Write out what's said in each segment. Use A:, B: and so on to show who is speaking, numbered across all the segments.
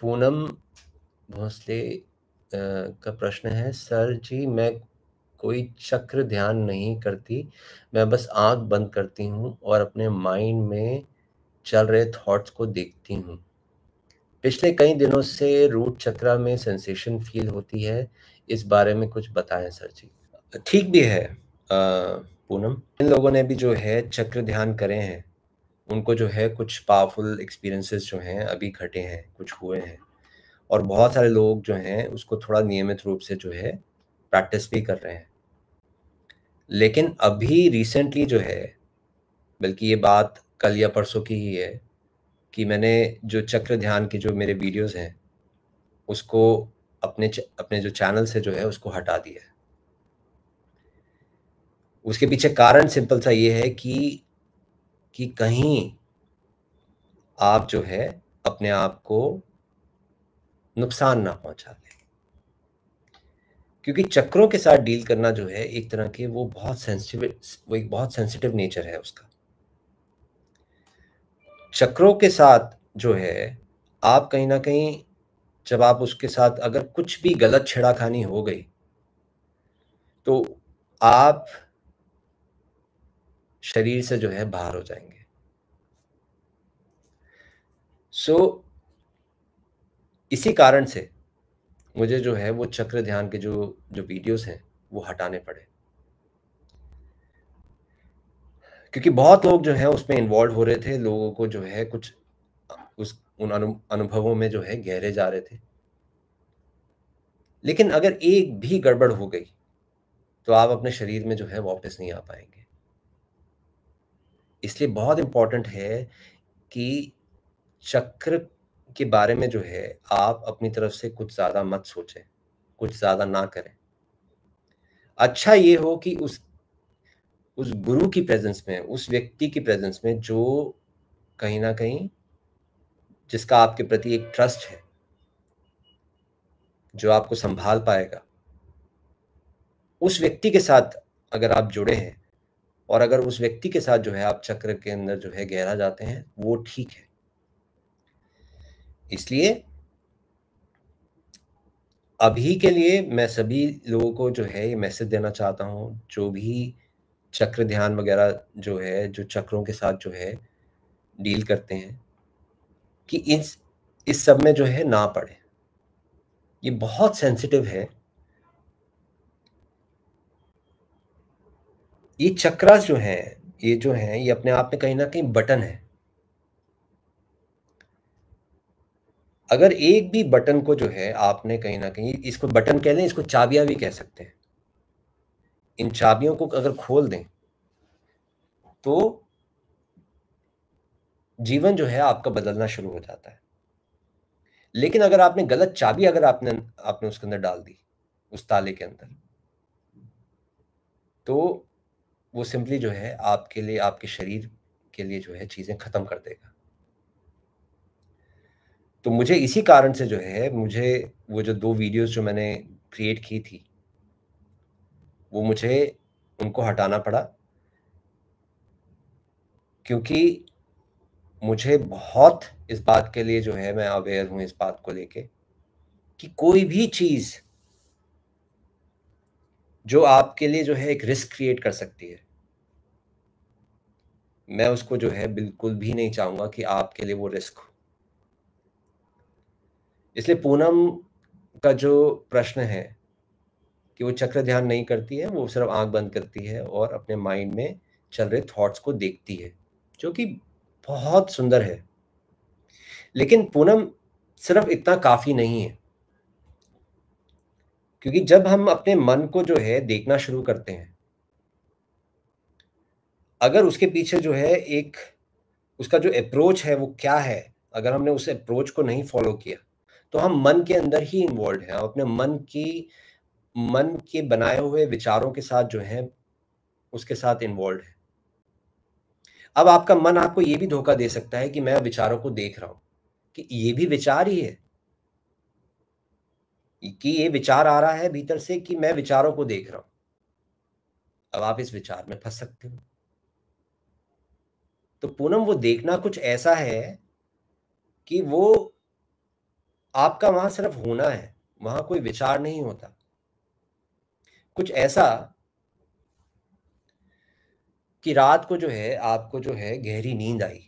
A: पूनम भोसले का प्रश्न है सर जी मैं कोई चक्र ध्यान नहीं करती मैं बस आंख बंद करती हूँ और अपने माइंड में चल रहे थॉट्स को देखती हूँ पिछले कई दिनों से रूट चक्रा में सेंसेशन फील होती है इस बारे में कुछ बताएं सर जी ठीक भी है पूनम इन लोगों ने भी जो है चक्र ध्यान करे हैं उनको जो है कुछ पावरफुल एक्सपीरियंसेस जो हैं अभी घटे हैं कुछ हुए हैं और बहुत सारे लोग जो हैं उसको थोड़ा नियमित रूप से जो है प्रैक्टिस भी कर रहे हैं लेकिन अभी रिसेंटली जो है बल्कि ये बात कल या परसों की ही है कि मैंने जो चक्र ध्यान के जो मेरे वीडियोस हैं उसको अपने अपने जो चैनल से जो है उसको हटा दिया उसके पीछे कारण सिंपल सा ये है कि कि कहीं आप जो है अपने आप को नुकसान ना पहुंचा लें क्योंकि चक्रों के साथ डील करना जो है एक तरह के वो बहुत सेंसिटिव वो एक बहुत सेंसिटिव नेचर है उसका चक्रों के साथ जो है आप कहीं ना कहीं जब आप उसके साथ अगर कुछ भी गलत छेड़ाखानी हो गई तो आप शरीर से जो है बाहर हो जाएंगे सो so, इसी कारण से मुझे जो है वो चक्र ध्यान के जो जो वीडियोस हैं वो हटाने पड़े क्योंकि बहुत लोग जो है उसमें इन्वॉल्व हो रहे थे लोगों को जो है कुछ उस उन अनु, अनुभवों में जो है गहरे जा रहे थे लेकिन अगर एक भी गड़बड़ हो गई तो आप अपने शरीर में जो है वापस नहीं आ पाएंगे इसलिए बहुत इम्पोर्टेंट है कि चक्र के बारे में जो है आप अपनी तरफ से कुछ ज़्यादा मत सोचें कुछ ज़्यादा ना करें अच्छा ये हो कि उस उस गुरु की प्रेजेंस में उस व्यक्ति की प्रेजेंस में जो कहीं ना कहीं जिसका आपके प्रति एक ट्रस्ट है जो आपको संभाल पाएगा उस व्यक्ति के साथ अगर आप जुड़े हैं और अगर उस व्यक्ति के साथ जो है आप चक्र के अंदर जो है गहरा जाते हैं वो ठीक है इसलिए अभी के लिए मैं सभी लोगों को जो है ये मैसेज देना चाहता हूँ जो भी चक्र ध्यान वगैरह जो है जो चक्रों के साथ जो है डील करते हैं कि इस इस सब में जो है ना पड़े ये बहुत सेंसिटिव है ये चक्रास जो है ये जो है ये अपने आप में कहीं ना कहीं बटन है अगर एक भी बटन को जो है आपने कहीं ना कहीं इसको बटन कह लें इसको चाबियां भी कह सकते हैं इन चाबियों को अगर खोल दें तो जीवन जो है आपका बदलना शुरू हो जाता है लेकिन अगर आपने गलत चाबी अगर आपने आपने उसके अंदर डाल दी उस ताले के अंदर तो वो सिंपली जो है आपके लिए आपके शरीर के लिए जो है चीज़ें ख़त्म कर देगा तो मुझे इसी कारण से जो है मुझे वो जो दो वीडियोस जो मैंने क्रिएट की थी वो मुझे उनको हटाना पड़ा क्योंकि मुझे बहुत इस बात के लिए जो है मैं अवेयर हूं इस बात को लेके कि कोई भी चीज़ जो आपके लिए जो है एक रिस्क क्रिएट कर सकती है मैं उसको जो है बिल्कुल भी नहीं चाहूंगा कि आपके लिए वो रिस्क हो इसलिए पूनम का जो प्रश्न है कि वो चक्र ध्यान नहीं करती है वो सिर्फ आंख बंद करती है और अपने माइंड में चल रहे थॉट्स को देखती है जो कि बहुत सुंदर है लेकिन पूनम सिर्फ इतना काफ़ी नहीं है क्योंकि जब हम अपने मन को जो है देखना शुरू करते हैं अगर उसके पीछे जो है एक उसका जो अप्रोच है वो क्या है अगर हमने उस अप्रोच को नहीं फॉलो किया तो हम मन के अंदर ही इन्वॉल्व हैं अपने मन की मन के बनाए हुए विचारों के साथ जो है उसके साथ इन्वॉल्व है अब आपका मन आपको ये भी धोखा दे सकता है कि मैं विचारों को देख रहा हूं कि ये भी विचार ही है कि ये विचार आ रहा है भीतर से कि मैं विचारों को देख रहा हूं अब आप इस विचार में फंस सकते हो तो पूनम वो देखना कुछ ऐसा है कि वो आपका वहां सिर्फ होना है वहां कोई विचार नहीं होता कुछ ऐसा कि रात को जो है आपको जो है गहरी नींद आई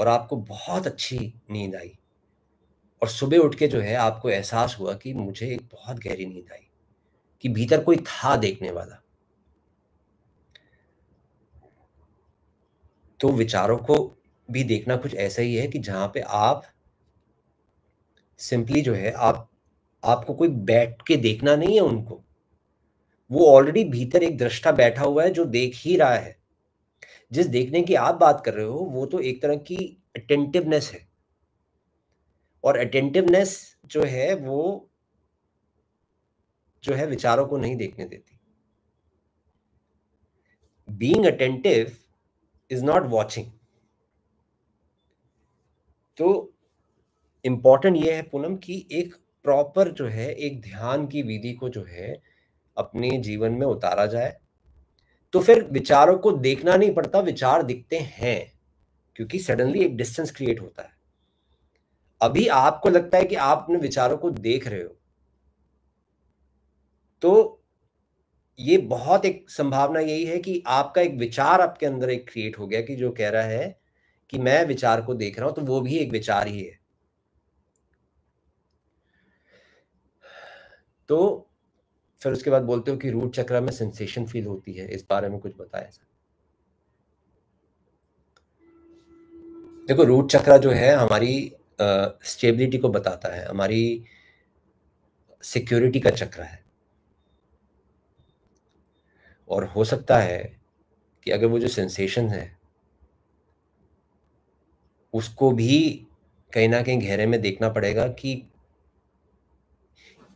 A: और आपको बहुत अच्छी नींद आई और सुबह उठ के जो है आपको एहसास हुआ कि मुझे एक बहुत गहरी नींद आई कि भीतर कोई था देखने वाला तो विचारों को भी देखना कुछ ऐसा ही है कि जहां पे आप सिंपली जो है आप आपको कोई बैठ के देखना नहीं है उनको वो ऑलरेडी भीतर एक दृष्टा बैठा हुआ है जो देख ही रहा है जिस देखने की आप बात कर रहे हो वो तो एक तरह की अटेंटिवनेस है और अटेंटिवनेस जो है वो जो है विचारों को नहीं देखने देती being attentive is not watching तो इंपॉर्टेंट ये है पूनम कि एक प्रॉपर जो है एक ध्यान की विधि को जो है अपने जीवन में उतारा जाए तो फिर विचारों को देखना नहीं पड़ता विचार दिखते हैं क्योंकि सडनली एक डिस्टेंस क्रिएट होता है अभी आपको लगता है कि आप अपने विचारों को देख रहे हो तो ये बहुत एक संभावना यही है कि आपका एक विचार आपके अंदर एक क्रिएट हो गया कि जो कह रहा है कि मैं विचार को देख रहा हूं तो वो भी एक विचार ही है तो फिर उसके बाद बोलते हो कि रूट चक्रा में सेंसेशन फील होती है इस बारे में कुछ बताया सर देखो रूट चक्रा जो है हमारी स्टेबिलिटी को बताता है हमारी सिक्योरिटी का चक्र है और हो सकता है कि अगर वो जो सेंसेशन है उसको भी कहीं ना कहीं गहरे में देखना पड़ेगा कि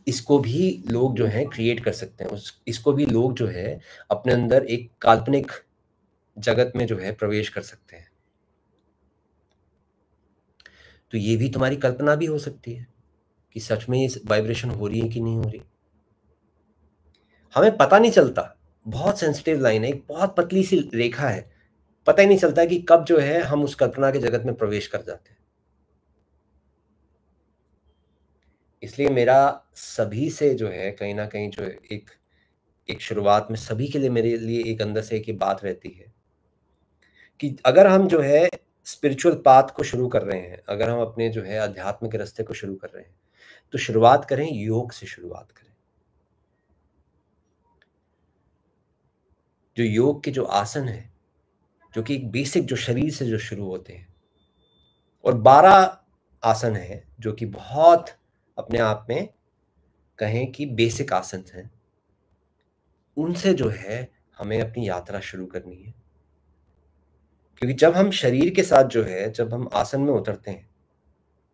A: इसको भी लोग जो हैं क्रिएट कर सकते हैं उस इसको भी लोग जो है अपने अंदर एक काल्पनिक जगत में जो है प्रवेश कर सकते हैं तो ये भी तुम्हारी कल्पना भी हो सकती है कि सच में ये वाइब्रेशन हो रही है कि नहीं हो रही हमें पता नहीं चलता बहुत सेंसिटिव लाइन है एक बहुत पतली सी रेखा है पता ही नहीं चलता कि कब जो है हम उस कल्पना के जगत में प्रवेश कर जाते हैं इसलिए मेरा सभी से जो है कहीं ना कहीं जो एक एक शुरुआत में सभी के लिए मेरे लिए एक अंदर से एक बात रहती है कि अगर हम जो है स्पिरिचुअल पाथ को शुरू कर रहे हैं अगर हम अपने जो है अध्यात्म के रास्ते को शुरू कर रहे हैं तो शुरुआत करें योग से शुरुआत करें जो योग के जो आसन है जो कि एक बेसिक जो शरीर से जो शुरू होते हैं और बारह आसन है जो कि बहुत अपने आप में कहें कि बेसिक आसन हैं उनसे जो है हमें अपनी यात्रा शुरू करनी है क्योंकि जब हम शरीर के साथ जो है जब हम आसन में उतरते हैं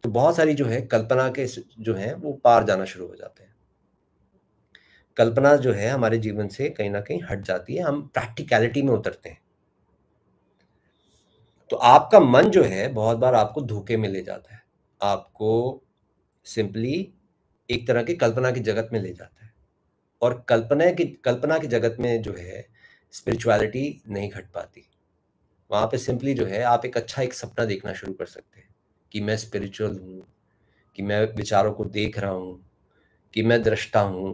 A: तो बहुत सारी जो है कल्पना के जो है वो पार जाना शुरू हो जाते हैं कल्पना जो है हमारे जीवन से कहीं ना कहीं हट जाती है हम प्रैक्टिकलिटी में उतरते हैं तो आपका मन जो है बहुत बार आपको धोखे में ले जाता है आपको सिंपली एक तरह की कल्पना की जगत में ले जाता है और कल्पना की कल्पना की जगत में जो है स्पिरिचुअलिटी नहीं घट पाती वहाँ पे सिंपली जो है आप एक अच्छा एक सपना देखना शुरू कर सकते हैं कि मैं स्पिरिचुअल हूँ कि मैं विचारों को देख रहा हूँ कि मैं दृष्टा हूँ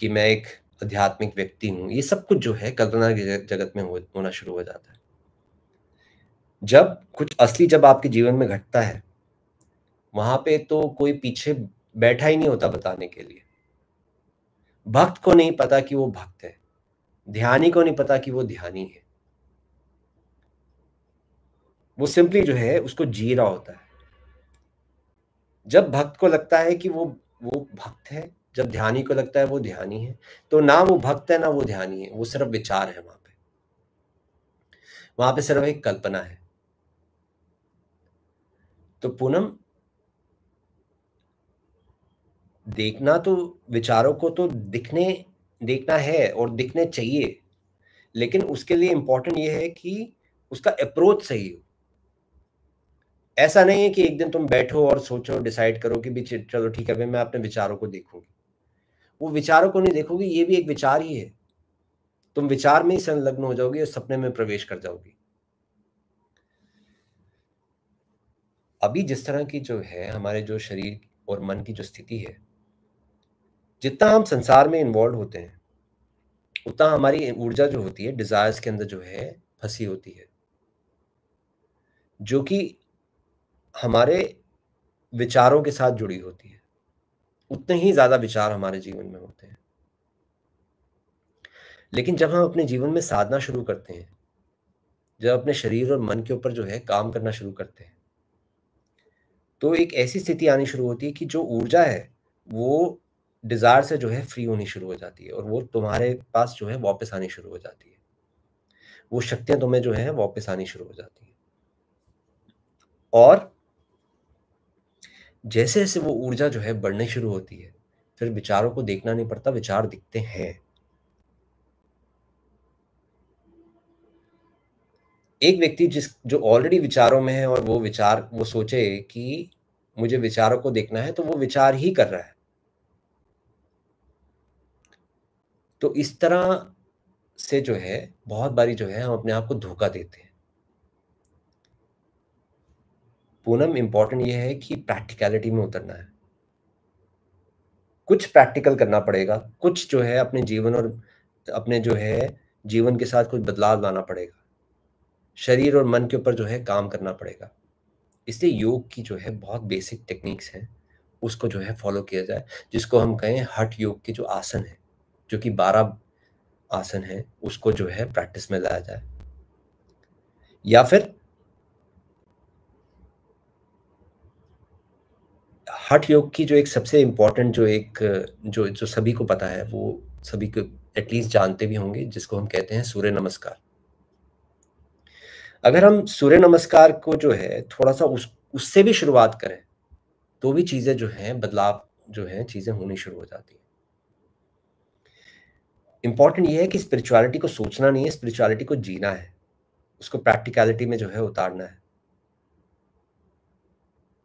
A: कि मैं एक आध्यात्मिक व्यक्ति हूँ ये सब कुछ जो है कल्पना के जगत में हो, होना शुरू हो जाता है जब कुछ असली जब आपके जीवन में घटता है वहां पे तो कोई पीछे बैठा ही नहीं होता बताने के लिए भक्त को नहीं पता कि वो भक्त है ध्यानी को नहीं पता कि वो ध्यानी है वो सिंपली जो है उसको जी रहा होता है जब भक्त को लगता है कि वो वो भक्त है जब ध्यानी को लगता है वो ध्यानी है तो ना वो भक्त है ना वो ध्यानी है वो सिर्फ विचार है वहां पे वहां पे सिर्फ एक कल्पना है तो पूनम देखना तो विचारों को तो दिखने देखना है और दिखने चाहिए लेकिन उसके लिए इंपॉर्टेंट ये है कि उसका अप्रोच सही हो ऐसा नहीं है कि एक दिन तुम बैठो और सोचो डिसाइड करो कि भी चलो ठीक है भाई मैं अपने विचारों को देखूंगी वो विचारों को नहीं देखोगी ये भी एक विचार ही है तुम विचार में ही संलग्न हो जाओगी और सपने में प्रवेश कर जाओगी अभी जिस तरह की जो है हमारे जो शरीर और मन की जो स्थिति है जितना हम संसार में इन्वॉल्व होते हैं उतना हमारी ऊर्जा जो होती है डिजायर्स के अंदर जो है फंसी होती है जो कि हमारे विचारों के साथ जुड़ी होती है उतने ही ज्यादा विचार हमारे जीवन में होते हैं लेकिन जब हम अपने जीवन में साधना शुरू करते हैं जब अपने शरीर और मन के ऊपर जो है काम करना शुरू करते हैं तो एक ऐसी स्थिति आनी शुरू होती है कि जो ऊर्जा है वो डिज़ायर से जो है फ्री होनी शुरू हो जाती है और वो तुम्हारे पास जो है वापस आनी शुरू हो जाती है वो शक्तियाँ तुम्हें जो है वापस आनी शुरू हो जाती हैं और जैसे जैसे वो ऊर्जा जो है बढ़ने शुरू होती है फिर विचारों को देखना नहीं पड़ता विचार दिखते हैं एक व्यक्ति जिस जो ऑलरेडी विचारों में है और वो विचार वो सोचे कि मुझे विचारों को देखना है तो वो विचार ही कर रहा है तो इस तरह से जो है बहुत बारी जो है हम अपने आप को धोखा देते हैं पूनम इंपॉर्टेंट ये है कि प्रैक्टिकलिटी में उतरना है कुछ प्रैक्टिकल करना पड़ेगा कुछ जो है अपने जीवन और अपने जो है जीवन के साथ कुछ बदलाव लाना पड़ेगा शरीर और मन के ऊपर जो है काम करना पड़ेगा इसलिए योग की जो है बहुत बेसिक टेक्निक्स हैं उसको जो है फॉलो किया जाए जिसको हम कहें हट योग के जो आसन है जो कि बारह आसन है उसको जो है प्रैक्टिस में लाया जाए या फिर हठ योग की जो एक सबसे इम्पॉर्टेंट जो एक जो जो सभी को पता है वो सभी को एटलीस्ट जानते भी होंगे जिसको हम कहते हैं सूर्य नमस्कार अगर हम सूर्य नमस्कार को जो है थोड़ा सा उस उससे भी शुरुआत करें तो भी चीज़ें जो हैं बदलाव जो हैं चीज़ें होनी शुरू हो जाती हैं इम्पॉर्टेंट ये है कि स्पिरिचुअलिटी को सोचना नहीं है स्पिरिचुअलिटी को जीना है उसको प्रैक्टिकलिटी में जो है उतारना है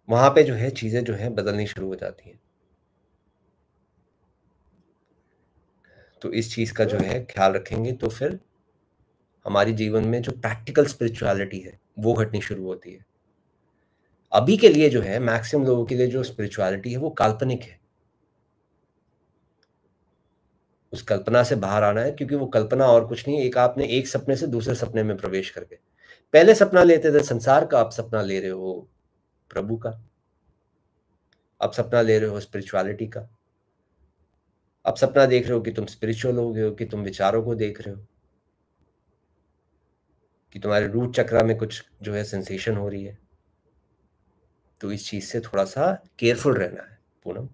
A: वहां पे जो है चीज़ें जो है बदलनी शुरू हो जाती हैं। तो इस चीज़ का जो है ख्याल रखेंगे तो फिर हमारी जीवन में जो प्रैक्टिकल स्पिरिचुअलिटी है वो घटनी शुरू होती है अभी के लिए जो है मैक्सिमम लोगों के लिए जो स्पिरिचुअलिटी है वो काल्पनिक है उस कल्पना से बाहर आना है क्योंकि वो कल्पना और कुछ नहीं एक आपने एक सपने से दूसरे सपने में प्रवेश करके पहले सपना लेते थे संसार का आप सपना ले रहे हो प्रभु का आप सपना ले रहे हो स्पिरिचुअलिटी का आप सपना देख रहे हो कि तुम स्पिरिचुअल हो गए हो कि तुम विचारों को देख रहे हो कि तुम्हारे रूट चक्रा में कुछ जो है सेंसेशन हो रही है तो इस चीज से थोड़ा सा केयरफुल रहना है पूनम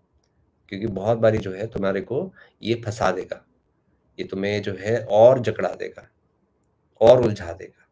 A: क्योंकि बहुत बारी जो है तुम्हारे को ये फंसा देगा ये तुम्हें जो है और जकड़ा देगा और उलझा देगा